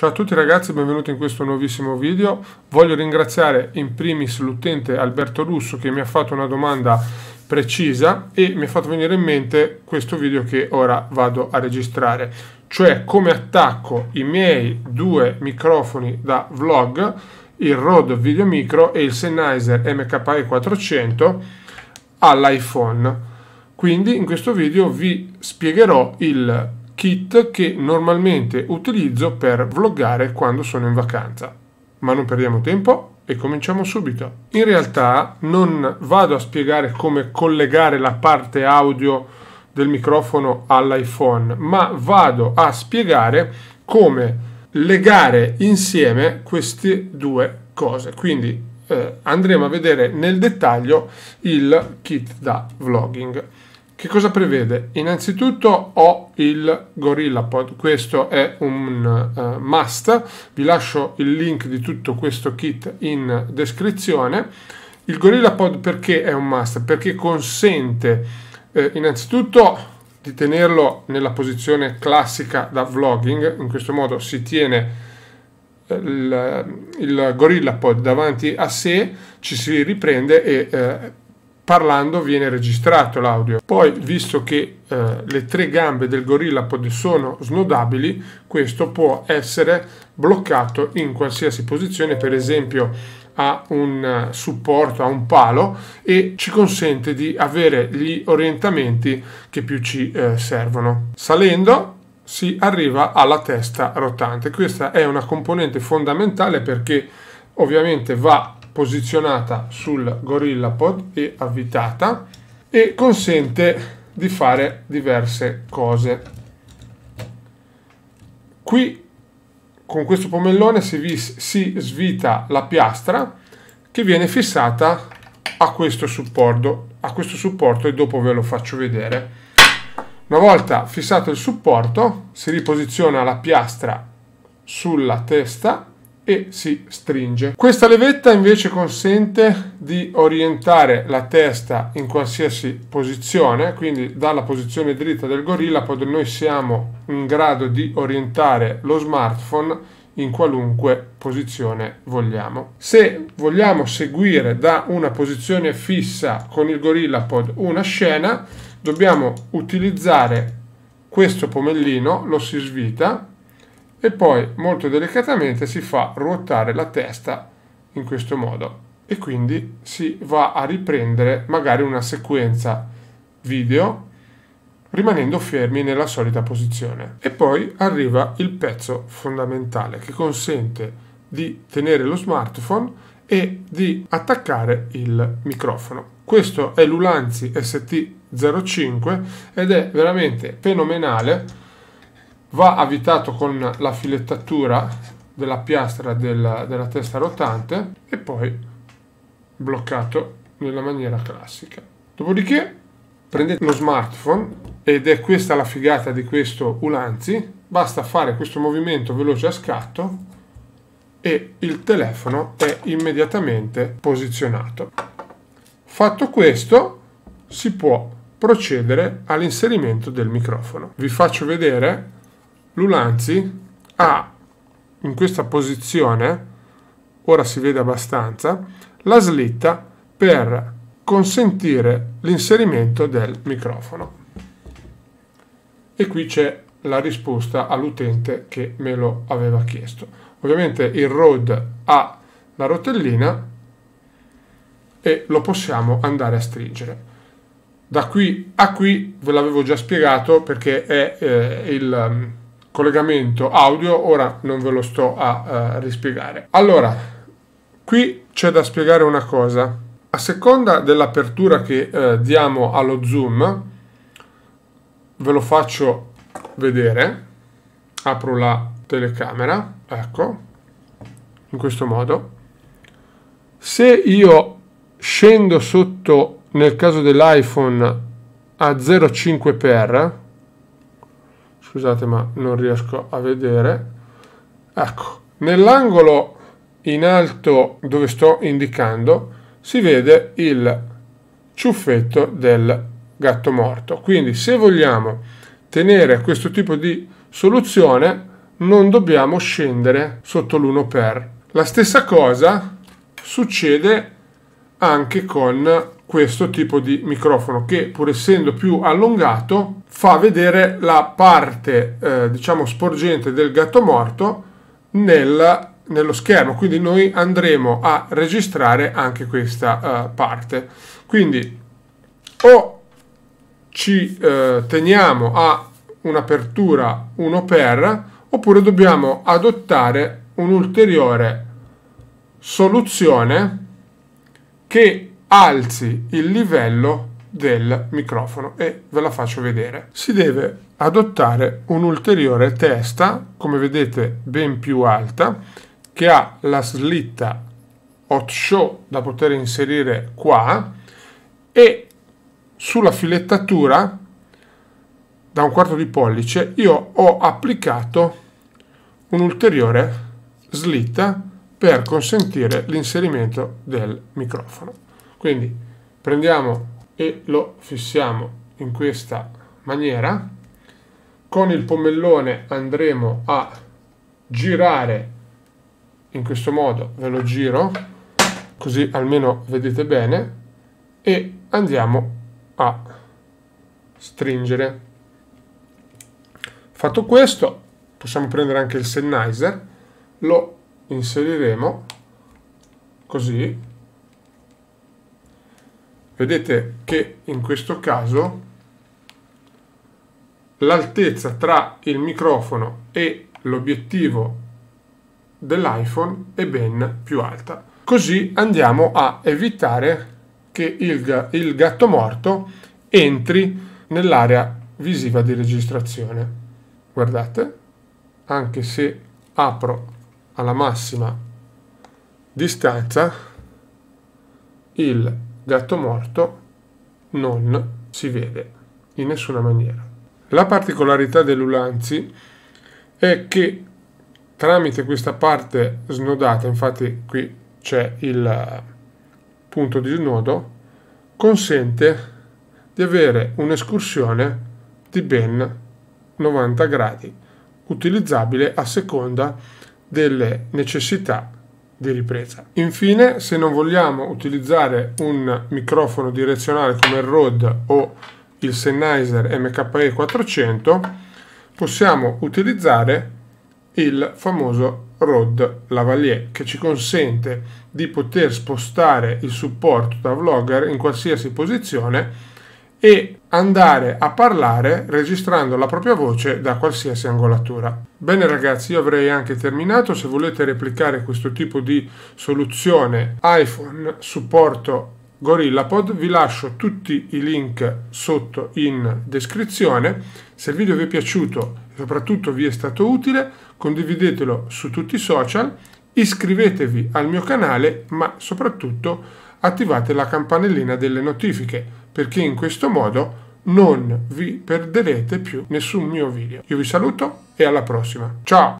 Ciao a tutti ragazzi, benvenuti in questo nuovissimo video. Voglio ringraziare in primis l'utente Alberto Russo che mi ha fatto una domanda precisa e mi ha fatto venire in mente questo video che ora vado a registrare, cioè come attacco i miei due microfoni da vlog, il Rode Video Micro e il Sennheiser MKE400 all'iPhone. Quindi in questo video vi spiegherò il kit che normalmente utilizzo per vloggare quando sono in vacanza. Ma non perdiamo tempo e cominciamo subito. In realtà non vado a spiegare come collegare la parte audio del microfono all'iPhone, ma vado a spiegare come legare insieme queste due cose. Quindi eh, andremo a vedere nel dettaglio il kit da vlogging. Che cosa prevede? Innanzitutto ho il GorillaPod, questo è un uh, must, vi lascio il link di tutto questo kit in descrizione. Il GorillaPod perché è un must? Perché consente eh, innanzitutto di tenerlo nella posizione classica da vlogging, in questo modo si tiene eh, il, il gorilla davanti a sé, ci si riprende e eh, parlando viene registrato l'audio. Poi, visto che eh, le tre gambe del gorilla sono snodabili, questo può essere bloccato in qualsiasi posizione, per esempio a un eh, supporto, a un palo e ci consente di avere gli orientamenti che più ci eh, servono. Salendo si arriva alla testa rotante. Questa è una componente fondamentale perché ovviamente va posizionata sul GorillaPod e avvitata e consente di fare diverse cose. Qui con questo pomellone si, vis- si svita la piastra che viene fissata a questo supporto a questo supporto e dopo ve lo faccio vedere. Una volta fissato il supporto si riposiziona la piastra sulla testa e si stringe. Questa levetta invece consente di orientare la testa in qualsiasi posizione, quindi dalla posizione dritta del gorilla noi siamo in grado di orientare lo smartphone in qualunque posizione vogliamo. Se vogliamo seguire da una posizione fissa con il GorillaPod una scena, dobbiamo utilizzare questo pomellino, lo si svita e poi molto delicatamente si fa ruotare la testa in questo modo e quindi si va a riprendere magari una sequenza video rimanendo fermi nella solita posizione e poi arriva il pezzo fondamentale che consente di tenere lo smartphone e di attaccare il microfono questo è l'Ulanzi ST05 ed è veramente fenomenale va avvitato con la filettatura della piastra della, della testa rotante e poi bloccato nella maniera classica. Dopodiché prendete lo smartphone ed è questa la figata di questo Ulanzi, basta fare questo movimento veloce a scatto e il telefono è immediatamente posizionato. Fatto questo si può procedere all'inserimento del microfono. Vi faccio vedere Lulanzi ha in questa posizione, ora si vede abbastanza, la slitta per consentire l'inserimento del microfono. E qui c'è la risposta all'utente che me lo aveva chiesto. Ovviamente il road ha la rotellina e lo possiamo andare a stringere. Da qui a qui ve l'avevo già spiegato perché è eh, il collegamento audio, ora non ve lo sto a eh, rispiegare. Allora, qui c'è da spiegare una cosa. A seconda dell'apertura che eh, diamo allo zoom, ve lo faccio vedere. Apro la telecamera, ecco, in questo modo. Se io scendo sotto, nel caso dell'iPhone, a 0,5 per scusate ma non riesco a vedere ecco nell'angolo in alto dove sto indicando si vede il ciuffetto del gatto morto quindi se vogliamo tenere questo tipo di soluzione non dobbiamo scendere sotto l'1 per la stessa cosa succede anche con questo tipo di microfono che pur essendo più allungato fa vedere la parte eh, diciamo sporgente del gatto morto nel, nello schermo quindi noi andremo a registrare anche questa eh, parte quindi o ci eh, teniamo a un'apertura 1 per oppure dobbiamo adottare un'ulteriore soluzione che alzi il livello del microfono e ve la faccio vedere. Si deve adottare un'ulteriore testa, come vedete ben più alta, che ha la slitta hot show da poter inserire qua e sulla filettatura da un quarto di pollice io ho applicato un'ulteriore slitta per consentire l'inserimento del microfono. Quindi prendiamo e lo fissiamo in questa maniera. Con il pomellone andremo a girare in questo modo, ve lo giro, così almeno vedete bene, e andiamo a stringere. Fatto questo, possiamo prendere anche il Sennheiser, lo inseriremo così vedete che in questo caso l'altezza tra il microfono e l'obiettivo dell'iPhone è ben più alta. Così andiamo a evitare che il, il gatto morto entri nell'area visiva di registrazione. Guardate, anche se apro alla massima distanza, il gatto morto non si vede in nessuna maniera. La particolarità dell'Ulanzi è che tramite questa parte snodata, infatti qui c'è il eh, punto di snodo, consente di avere un'escursione di ben 90 gradi, utilizzabile a seconda delle necessità di ripresa. Infine, se non vogliamo utilizzare un microfono direzionale come il Rode o il Sennheiser MKE400, possiamo utilizzare il famoso Rode Lavalier che ci consente di poter spostare il supporto da vlogger in qualsiasi posizione e andare a parlare registrando la propria voce da qualsiasi angolatura. Bene ragazzi, io avrei anche terminato, se volete replicare questo tipo di soluzione iPhone supporto GorillaPod, vi lascio tutti i link sotto in descrizione. Se il video vi è piaciuto e soprattutto vi è stato utile, condividetelo su tutti i social, iscrivetevi al mio canale, ma soprattutto attivate la campanellina delle notifiche perché in questo modo non vi perderete più nessun mio video. Io vi saluto e alla prossima. Ciao!